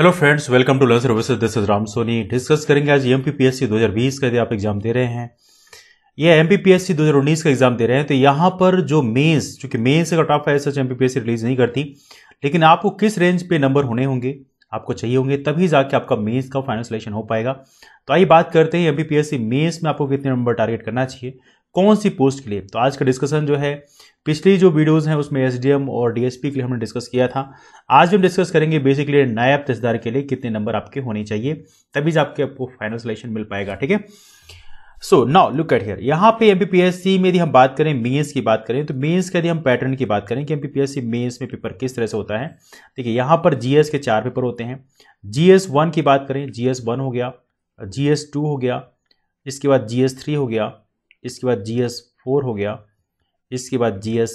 hello friends welcome to learn services this is Ram Soni discuss करेंगे आज M P P S C दो हज़ार बीस का यदि आप एग्जाम दे रहे हैं या M P P S C दो हज़ार उन्नीस का एग्जाम दे रहे हैं तो यहाँ पर जो मेन्स चूंकि मेन्स का टॉप फाइव सच M P P S C release नहीं करती लेकिन आपको किस रेंज पे नंबर होने होंगे आपको चाहिए होंगे तभी जाके आपका मेन्स का फाइनल सिलेक्शन हो पाएगा तो आइए बात करते हैं M P P S C mains में आपको कितने नंबर टारगेट करना चाहिए कौन सी पोस्ट के लिए तो आज का डिस्कशन जो है पिछली जो वीडियोस हैं उसमें एसडीएम और डीएसपी के लिए हमने डिस्कस किया था आज हम डिस्कस करेंगे बेसिकली नायब तहसीलदार के लिए कितने नंबर आपके होने चाहिए तभी आपके आपको फाइनल सिलेक्शन मिल पाएगा ठीक है so now look at here यहाँ पे एमपीपीएससी में यदि हम बात करें मेंस की बात करें तो मेंस का यदि हम पैटर्न की बात करें कि एमपीपीएससी मेंस में पेपर किस तरह से होता है देखिए यहाँ पर जीएस के चार पेपर होते हैं जीएस वन की बात करें जीएस वन हो गया जीएस टू हो गया इसके बाद जीएस थ्री हो गया इसके बाद जी एस फोर हो गया इसके बाद जी एस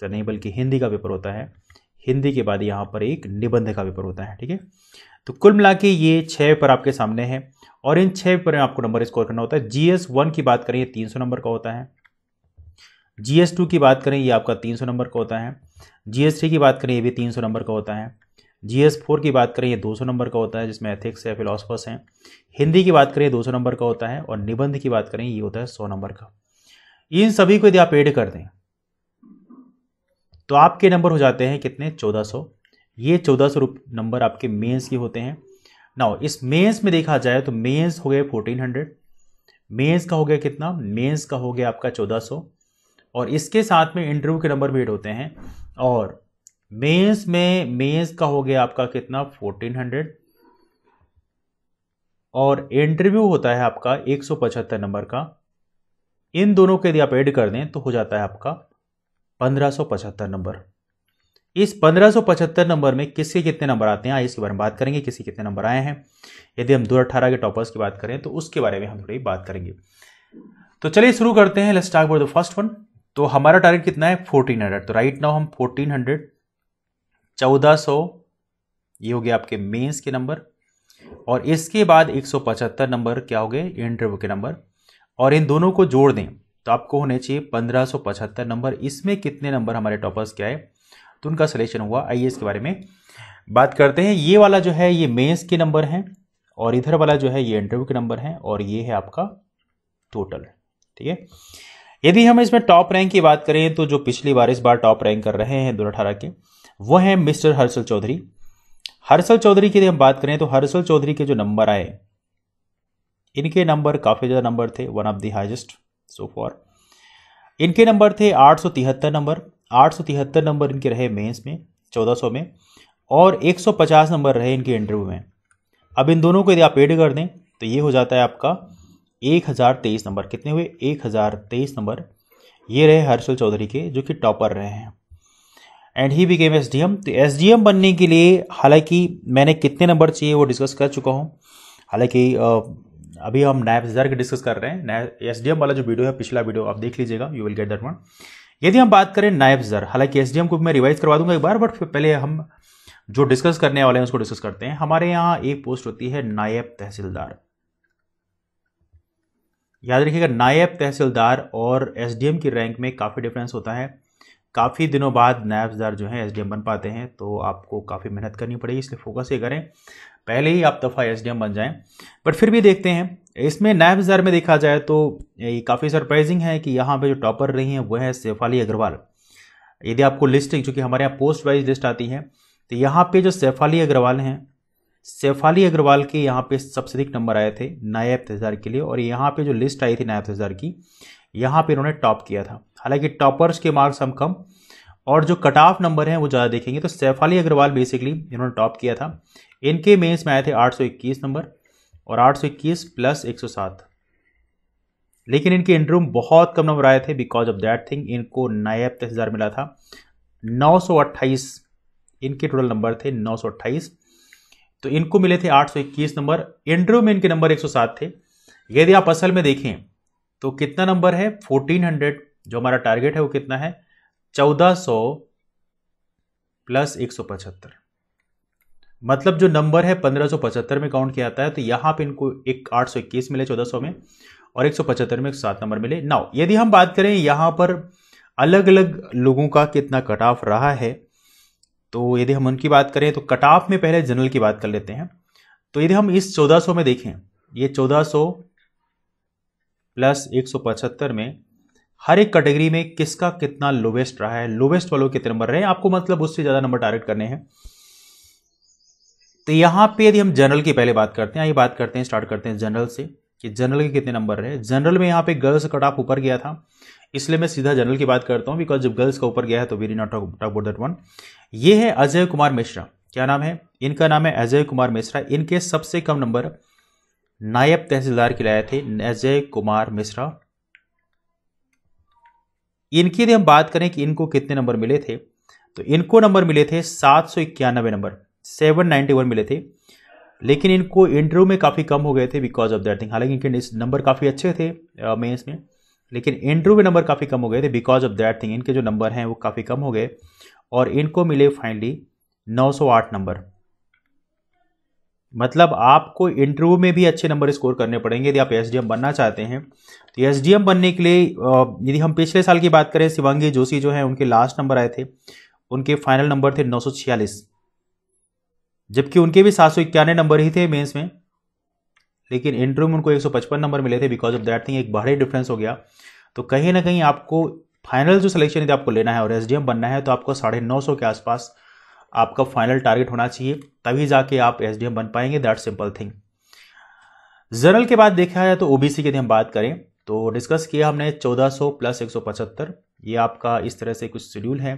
तो नहीं बल्कि हिंदी का पेपर होता है हिंदी के बाद यहाँ पर एक निबंध का पेपर होता है ठीक है तो कुल मिला के ये छः पेपर आपके सामने हैं और इन छः पेपर में आपको नंबर स्कोर करना होता है जी एस वन की बात करें ये तीन सौ नंबर का होता है जी एस टू की बात करें ये आपका तीन सौ नंबर का होता है जी एस थ्री की बात करें ये भी तीन सौ नंबर का होता है जी एस फोर की बात करें ये दो सौ नंबर का होता है जिसमें एथिक्स है फिलोसफर्स हैं हिंदी की बात करें दो सौ नंबर का होता है और निबंध की बात करें ये होता है सौ नंबर का इन सभी को यदि आप एड कर दें तो आपके नंबर हो जाते हैं कितने चौदह सौ ये चौदह सौ नंबर आपके मेंस के होते हैं नाउ इस मेंस में देखा जाए तो मेंस हो गए फोर्टीन हंड्रेड मेन्स का हो गया कितना मेंस का हो गया आपका चौदह सौ और इसके साथ में इंटरव्यू के नंबर भी एड होते हैं और मेंस में मेंस का हो गया आपका कितना 1400 और इंटरव्यू होता है आपका पचहत्तर नंबर का इन दोनों के यदि आप ऐड कर दें तो हो जाता है आपका 1575 नंबर इस 1575 नंबर में किसके कितने नंबर आते हैं इसके बारे में बात करेंगे किसके कितने नंबर आए हैं यदि हम दो अठारह के टॉपर्स की बात करें तो उसके बारे में हम थोड़ी बात करेंगे तो चलिए शुरू करते हैं let's talk for the first one तो हमारा टारगेट कितना है 1400 तो राइट नाउ हम 1400 चौदह सौ ये हो गया आपके मेंस के नंबर और इसके बाद एक सौ पचहत्तर नंबर क्या हो गए इंटरव्यू के नंबर और इन दोनों को जोड़ दें तो आपको होने चाहिए पंद्रह सौ पचहत्तर नंबर इसमें कितने नंबर हमारे टॉपर्स के आए तो उनका सिलेक्शन हुआ आइए इसके बारे में बात करते हैं ये वाला जो है ये मेंस के नंबर हैं और इधर वाला जो है ये इंटरव्यू के नंबर हैं और ये है आपका टोटल ठीक है यदि हम इसमें टॉप रैंक की बात करें तो जो पिछली बार इस बार टॉप रैंक कर रहे हैं दो के वो हैं मिस्टर हर्षल चौधरी हर्षल चौधरी की यदि हम बात करें तो हर्षल चौधरी के जो नंबर आए इनके नंबर काफ़ी ज़्यादा नंबर थे one of the highest so for इनके नंबर थे आठ सौ तिहत्तर नंबर आठ सौ तिहत्तर नंबर इनके रहे मेंस में चौदह सौ में और एक सौ पचास नंबर रहे इनके इंटरव्यू में अब इन दोनों को यदि आप एड कर दें तो ये हो जाता है आपका एक हज़ार तेईस नंबर कितने हुए एक हज़ार तेईस नंबर ये रहे हर्षल चौधरी के जो कि टॉपर रहे हैं and he became S D M तो एस डी एम बनने के लिए हालांकि मैंने कितने नंबर चाहिए वो डिस्कस कर चुका हूँ हालांकि अभी हम नैब हज़ार के डिस्कस कर रहे हैं एस डी एम वाला जो वीडियो है पिछला वीडियो आप देख लीजिएगा you will get that one यदि हम बात करें नायब ज़र हालांकि एस को मैं रिवाइज करवा दूंगा एक बार बट पहले हम जो डिस्कस करने वाले हैं उसको डिस्कस करते हैं हमारे यहाँ एक पोस्ट होती है नायब तहसीलदार याद रखिएगा नायब तहसीलदार और एस की रैंक में काफ़ी डिफरेंस होता है काफ़ी दिनों बाद नायबदार जो है एसडीएम बन पाते हैं तो आपको काफ़ी मेहनत करनी पड़ेगी इसलिए फोकस ये करें पहले ही आप दफ़ा एसडीएम बन जाएं बट फिर भी देखते हैं इसमें नायबदार में देखा जाए तो ये काफ़ी सरप्राइजिंग है कि यहाँ पे जो टॉपर रही हैं वह है सैफाली अग्रवाल यदि आपको लिस्ट चूँकि हमारे यहाँ पोस्ट वाइज लिस्ट आती है तो यहाँ पे जो सेफाली अग्रवाल हैं सेफाली अग्रवाल के यहाँ पे सबसे अधिक नंबर आए थे नायब तहजार के लिए और यहाँ पे जो लिस्ट आई थी नायब तहजार की यहाँ पे इन्होंने टॉप किया था हालांकि टॉपर्स के मार्क्स हम कम और जो कट ऑफ नंबर हैं वो ज़्यादा देखेंगे तो सैफाली अग्रवाल बेसिकली इन्होंने टॉप किया था इनके मेंस में आए थे 821 नंबर और 821 प्लस 107 लेकिन इनके इंटरव्यू बहुत कम नंबर आए थे बिकॉज ऑफ दैट थिंग इनको नायब तहजार मिला था नौ इनके टोटल नंबर थे नौ तो इनको मिले थे 821 नंबर एंड्रू में इनके नंबर 107 थे यदि आप असल में देखें तो कितना नंबर है 1400 जो हमारा टारगेट है वो कितना है 1400 प्लस पचहत्तर मतलब जो नंबर है 1575 में काउंट किया जाता है तो यहां पे इनको एक 821 मिले 1400 में और पचहत्तर में सात नंबर मिले नाउ यदि हम बात करें यहां पर अलग अलग लोगों का कितना कट ऑफ रहा है तो यदि हम उनकी बात करें तो कटाप में पहले जनरल की बात कर लेते हैं तो यदि हम इस 1400 में देखें ये 1400 प्लस 175 में हर एक कैटेगरी में किसका कितना लोवेस्ट रहा है लोवेस्ट वालों कितने नंबर रहे आपको मतलब उससे ज़्यादा नंबर टारगेट करने हैं तो यहां पे यदि हम जनरल की पहले बात करते हैं ये बात करते हैं स्टार्ट करते हैं जनरल से कि जनरल के कितने नंबर रहे जनरल में यहां पे गर्ल्स कट ऑफ ऊपर गया था इसलिए मैं सीधा जनरल की बात करता हूँ बिकॉज जब गर्ल्स का ऊपर गया है तो we not talk about that one ये है अजय कुमार मिश्रा क्या नाम है इनका नाम है अजय कुमार मिश्रा इनके सबसे कम नंबर नायब तहसीलदार के लाए थे अजय कुमार मिश्रा इनकी यदि हम बात करें कि इनको कितने नंबर मिले थे तो इनको नंबर मिले थे सात सौ इक्यानबे नंबर सेवन नाइन्टी वन मिले थे लेकिन इनको इंटरव्यू में काफ़ी कम हो गए थे बिकॉज ऑफ दैट थिंग हालांकि इनके नंबर काफ़ी अच्छे थे मेंस uh, में लेकिन इंटरव्यू में नंबर काफ़ी कम हो गए थे बिकॉज ऑफ दैट थिंग इनके जो नंबर हैं वो काफ़ी कम हो गए और इनको मिले फाइनली 908 नंबर मतलब आपको इंटरव्यू में भी अच्छे नंबर स्कोर करने पड़ेंगे यदि आप एस बनना चाहते हैं तो एस बनने के लिए यदि हम पिछले साल की बात करें शिवांगी जोशी जो है उनके लास्ट नंबर आए थे उनके फाइनल नंबर थे नौ जबकि उनके भी सात नंबर ही थे मेंस में लेकिन इंटरव्यू में उनको एक नंबर मिले थे बिकॉज ऑफ दैट थिंग एक बड़े डिफरेंस हो गया तो कहीं ना कहीं आपको फाइनल जो सिलेक्शन यदि आपको लेना है और एस बनना है तो आपको साढ़े नौ सौ के आसपास आपका फाइनल टारगेट होना चाहिए तभी जाके आप एस बन पाएंगे दैट सिंपल थिंग जनरल के बाद देखा जाए तो ओबीसी की यदि हम बात करें तो डिस्कस किया हमने 1400 प्लस 175 ये आपका इस तरह से कुछ शेड्यूल है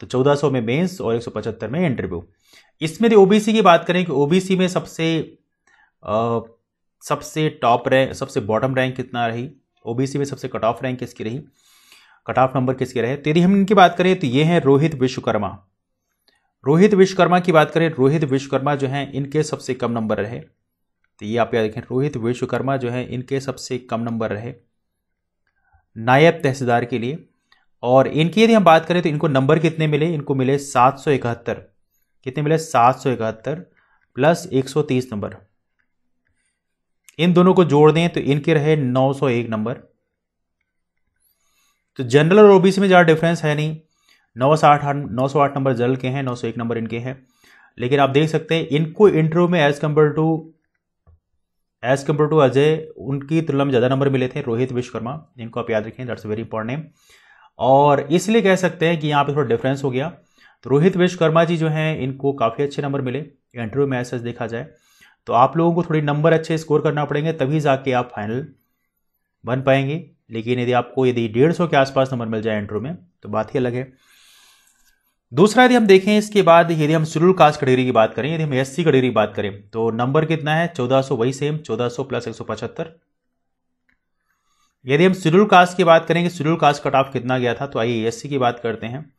तो 1400 में मेंस और 175 में इंटरव्यू इसमें यदि ओबीसी की बात करें कि ओबीसी में सबसे आ, सबसे टॉप रैंक सबसे बॉटम रैंक कितना रही ओबीसी में सबसे कट ऑफ रैंक किसकी रही कट ऑफ नंबर किसके रहे यदि हम इनकी बात करें तो ये हैं रोहित विश्वकर्मा रोहित विश्वकर्मा की बात करें रोहित विश्वकर्मा जो हैं इनके सबसे कम नंबर रहे तो ये आप याद देखें रोहित विश्वकर्मा जो हैं इनके सबसे कम नंबर रहे नायब तहसीलदार के लिए और इनकी यदि हम बात करें तो इनको नंबर कितने मिले इनको मिले सात सौ इकहत्तर कितने मिले सात सौ इकहत्तर प्लस एक सौ तीस नंबर इन दोनों को जोड़ दें तो इनके रहे 901 नंबर तो जनरल और ओबीसी में ज़्यादा डिफरेंस है नहीं नौ सौ आठ नौ सौ आठ नंबर जनरल के हैं नौ सौ एक नंबर इनके हैं लेकिन आप देख सकते हैं इनको इंटरव्यू में as compared to as compared to Ajay उनकी तुलना में ज़्यादा नंबर मिले थे रोहित विश्वकर्मा जिनको आप याद रखें दैट्स वेरी इंपॉर्टेंट नेम और इसलिए कह सकते हैं कि यहाँ पर थोड़ा डिफरेंस हो गया तो रोहित विश्वकर्मा जी जो हैं इनको काफ़ी अच्छे नंबर मिले इंटरव्यू में ऐसा देखा जाए तो आप लोगों को थोड़ी नंबर अच्छे स्कोर करना पड़ेंगे तभी जाके आप फाइनल बन पाएंगे लेकिन यदि आपको यदि डेढ़ सौ के आसपास नंबर मिल जाए इंटरव्यू में तो बात ही अलग है दूसरा यदि हम देखें इसके बाद यदि हम शेड्यूल कास्ट कैटेगरी की बात करें यदि हम एस सी की बात करें तो नंबर कितना है चौदह वही सेम चौदह प्लस एक सौ पचहत्तर यदि हम शेड्यूल कास्ट की बात करें कि शेड्यूल कास्ट कट ऑफ कितना गया था तो आइए एस की बात करते हैं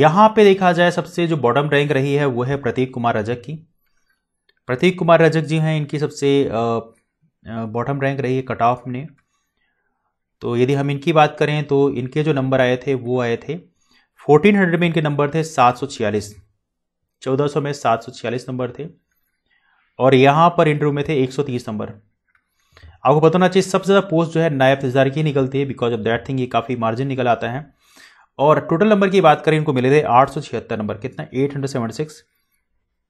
यहाँ पे देखा जाए सबसे जो बॉटम रैंक रही है वो है प्रतीक कुमार रजक की प्रतीक कुमार रजक जी हैं इनकी सबसे बॉटम रैंक रही है कट ऑफ में तो यदि हम इनकी बात करें तो इनके जो नंबर आए थे वो आए थे 1400 में इनके नंबर थे 746 1400 में 746 नंबर थे और यहाँ पर इंटरव्यू में थे 130 नंबर आपको पता होना चाहिए सबसे ज़्यादा पोस्ट जो है नायब तजार की निकलती है बिकॉज ऑफ दैट थिंग ये काफ़ी मार्जिन निकल आता है और टोटल नंबर की बात करें इनको मिले थे आठ नंबर कितना एट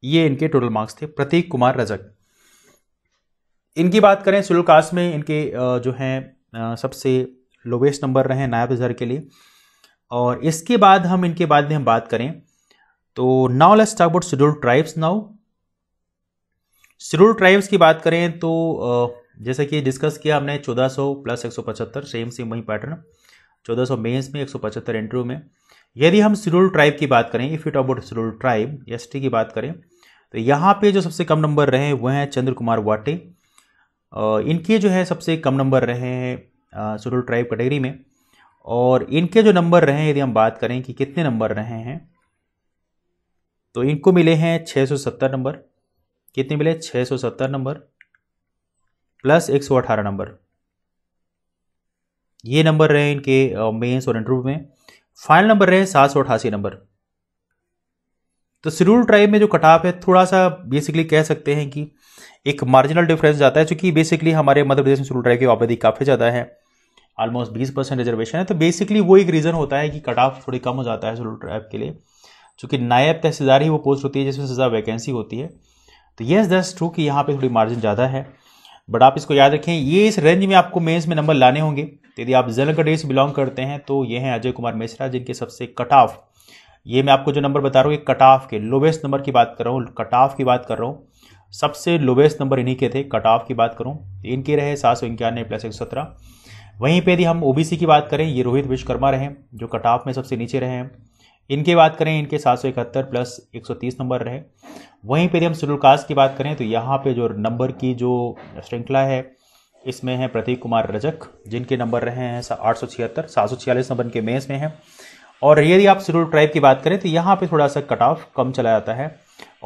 ये इनके टोटल मार्क्स थे प्रतीक कुमार रजक इनकी बात करें शेड्यूल कास्ट में इनके जो हैं सबसे लोवेस्ट नंबर रहे नायब अजहर के लिए और इसके बाद हम इनके बाद में हम बात करें तो now let's talk about schedule tribes now schedule tribes की बात करें तो जैसे कि डिस्कस किया हमने 1400 प्लस 175 सेम सेम वही पैटर्न 1400 सौ मेन्स में 175 इंटरव्यू में यदि हम शेड्यूल ट्राइब की बात करें if you talk about schedule tribes की बात करें तो यहाँ पे जो सबसे कम नंबर रहे वह हैं चंद्र कुमार वाटे इनके जो है सबसे कम नंबर रहे हैं शेड्यूल ट्राइब कैटेगरी में और इनके जो नंबर रहे यदि हम बात करें कि कितने नंबर रहे हैं तो इनको मिले हैं 670 नंबर कितने मिले 670 नंबर प्लस 118 नंबर ये नंबर रहे इनके मेंस और इंटरव्यू में फाइनल नंबर रहे सात नंबर तो सिरूल ट्राइब में जो कटाफ है थोड़ा सा बेसिकली कह सकते हैं कि एक मार्जिनल डिफरेंस जाता है चूंकि बेसिकली हमारे मध्य प्रदेश में सिरूल ट्राइब की आबादी काफ़ी ज़्यादा है ऑलमोस्ट बीस परसेंट रिजर्वेशन है तो बेसिकली वो एक रीज़न होता है कि कट ऑफ थोड़ी कम हो जाता है सिरूल ट्राइब के लिए चूंकि नायब तहसीलदार ही वो पोस्ट होती है जिसमें सजा वैकेंसी होती है तो येस दस ट्रू कि यहाँ पर थोड़ी मार्जिन ज़्यादा है बट आप इसको याद रखें ये इस रेंज में आपको मेंस में नंबर लाने होंगे तो यदि आप जनरल कैटेगरी से बिलोंग करते हैं तो ये हैं अजय कुमार मिश्रा जिनके सबसे कट ऑफ ये मैं आपको जो नंबर बता रहा हूँ कट ऑफ के लोवेस्ट नंबर की बात कर रहा हूँ कट ऑफ की बात कर रहा हूँ सबसे लोवेस्ट नंबर इन्हीं के थे कट ऑफ की बात करूँ इनके रहे सात सौ इक्यानवे प्लस एक सौ सत्रह वहीं पे यदि हम ओबीसी की बात करें ये रोहित विश्वकर्मा रहे जो कट ऑफ में सबसे नीचे रहे हैं इनके बात करें इनके सात सौ इकहत्तर प्लस एक सौ तीस नंबर रहे वहीं पे यदि हम शेड्यूल कास्ट की बात करें तो यहाँ पे जो नंबर की जो श्रृंखला है इसमें है प्रतीक कुमार रजक जिनके नंबर रहे हैं आठ सौ छिहत्तर सात सौ छियालीस नंबर इनके मेंस में हैं और यदि आप सिरोल ट्राइब की बात करें तो यहाँ पे थोड़ा सा कट ऑफ कम चला जाता है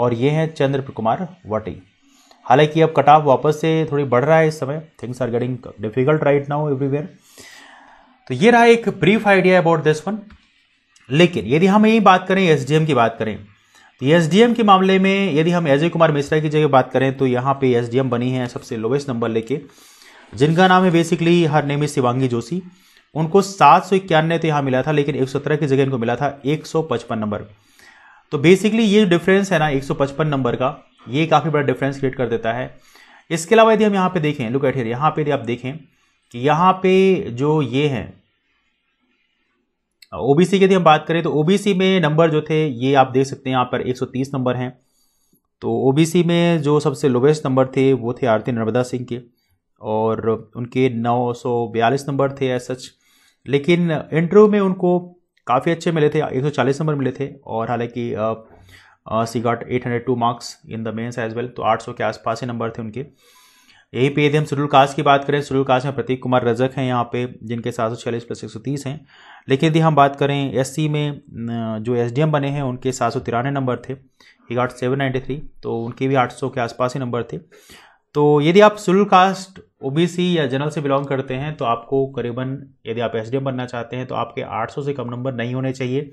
और ये हैं चंद्र कुमार वाटी हालांकि अब कट ऑफ वापस से थोड़ी बढ़ रहा है इस समय things are getting difficult right now everywhere तो ये रहा एक brief idea about this one लेकिन यदि हम यही बात करें एस की बात करें तो एस के मामले में यदि हम अजय कुमार मिश्रा की जगह बात करें तो यहाँ पे एस बनी है सबसे लोवेस्ट नंबर लेके जिनका नाम है basically her name is Shivangi Joshi उनको सात सौ इक्यानवे तो यहाँ मिला था लेकिन एक सौ सत्रह की जगह इनको मिला था एक सौ पचपन नंबर तो बेसिकली ये डिफरेंस है ना एक सौ पचपन नंबर का ये काफ़ी बड़ा डिफरेंस क्रिएट कर देता है इसके अलावा यदि हम यहाँ पे देखें लुक एट हियर यहाँ पे यदि आप देखें कि यहाँ पे जो ये हैं ओबीसी की यदि हम बात करें तो ओबीसी में नंबर जो थे ये आप देख सकते हैं यहाँ पर 130 नंबर हैं तो ओबीसी में जो सबसे लोवेस्ट नंबर थे वो थे आरती नर्मदा सिंह के और उनके बयालीस नंबर थे एज सच लेकिन इंटरव्यू में उनको काफ़ी अच्छे मिले थे 140 नंबर मिले थे और हालांकि she got 802 marks in the mains as well तो 800 के आसपास ही नंबर थे उनके यही पे यदि हम शेड्यूल कास्ट की बात करें शेड्यूल कास्ट में प्रतीक कुमार रजक हैं यहाँ पे जिनके सात सौ छियालीस प्लस एक सौ तीस हैं लेकिन यदि हम बात करें सी में जो एम बने हैं उनके सात सौ तिरानवे नंबर थे he got seven ninety three तो उनके भी आठ सौ के आसपास ही नंबर थे तो यदि आप सुल कास्ट ओबीसी या जनरल से बिलोंग करते हैं तो आपको करीबन यदि आप एस बनना चाहते हैं तो आपके 800 से कम नंबर नहीं होने चाहिए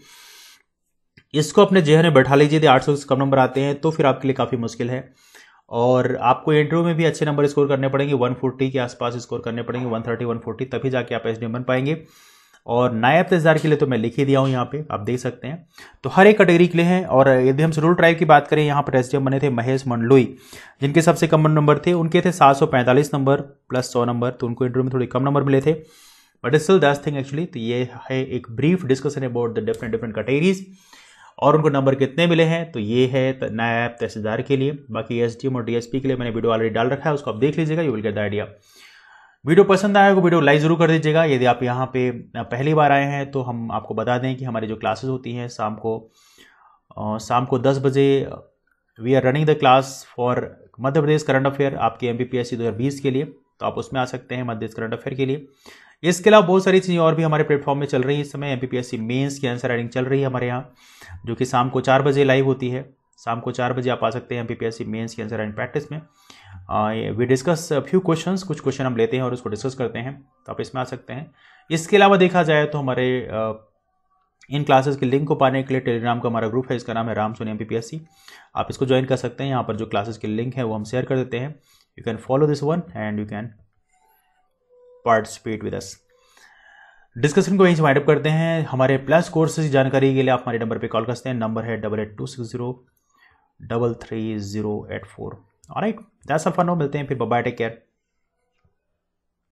इसको अपने जेहन में बैठा लीजिए यदि 800 से कम नंबर आते हैं तो फिर आपके लिए काफ़ी मुश्किल है और आपको इंटरव्यू में भी अच्छे नंबर स्कोर करने पड़ेंगे 140 के आसपास स्कोर करने पड़ेंगे 130 140 तभी जाके आप एस बन पाएंगे और नायब तहसीलदार के लिए तो मैं लिख ही दिया हूँ यहाँ पे आप देख सकते हैं तो हर एक कैटेगरी के लिए हैं और यदि हम सरूल ट्राइब की बात करें यहाँ पर एस बने थे महेश मंडलोई जिनके सबसे कम नंबर थे उनके थे सात नंबर प्लस सौ नंबर तो उनको इंटरव्यू में थोड़े कम नंबर मिले थे but still this thing actually तो ये है एक brief discussion about the different different categories और उनको नंबर कितने मिले हैं तो ये है नायब तहसीलदार के लिए बाकी एस और डीएसपी के लिए मैंने वीडियो ऑलरेडी डाल रखा है उसको आप देख लीजिएगा you will get the idea video पसंद आया तो वीडियो लाइक ज़रूर कर दीजिएगा यदि आप यहाँ पे पहली बार आए हैं तो हम आपको बता दें कि हमारी जो क्लासेस होती हैं शाम को शाम को दस बजे we are running the class for Madhya Pradesh current affair आपके एम बी पी एस के लिए तो आप उसमें आ सकते हैं मध्य प्रदेश करंट अफेयर के लिए इसके अलावा बहुत सारी चीज़ें और भी हमारे प्लेटफॉर्म में चल रही है इस समय M B P S C mains की आंसर राइटिंग चल रही है हमारे यहाँ जो कि शाम को चार बजे लाइव होती है शाम को चार बजे आप आ सकते हैं पीपीएससी मेंस के आंसर एंड प्रैक्टिस में वी डिस्कस फ्यू क्वेश्चंस कुछ क्वेश्चन हम लेते हैं और उसको डिस्कस करते हैं तो आप इसमें आ सकते हैं इसके अलावा देखा जाए तो हमारे इन क्लासेस के लिंक को पाने के लिए टेलीग्राम का हमारा ग्रुप है इसका नाम है राम सोनिया पीपीएससी आप इसको ज्वाइन कर सकते हैं यहाँ पर जो क्लासेस की लिंक है वो हम शेयर कर देते हैं you can follow this one and you can participate with us discussion को यहीं से वाइंड अप करते हैं हमारे प्लस कोर्सेज की जानकारी के लिए आप हमारे नंबर पर कॉल कर सकते हैं नंबर है double eight two six zero double three zero eight four और राइट दैट्स अ फनो मिलते हैं फिर बबाई टेक केयर